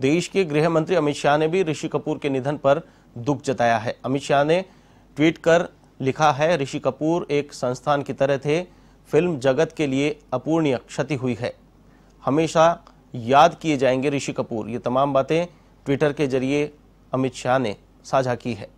देश के गृह मंत्री अमित शाह ने भी ऋषि कपूर के निधन पर दुख जताया है अमित शाह ने ट्वीट कर लिखा है ऋषि कपूर एक संस्थान की तरह थे फिल्म जगत के लिए अपूर्णीय क्षति हुई है हमेशा याद किए जाएंगे ऋषि कपूर ये तमाम बातें ट्विटर के जरिए अमित शाह ने साझा की है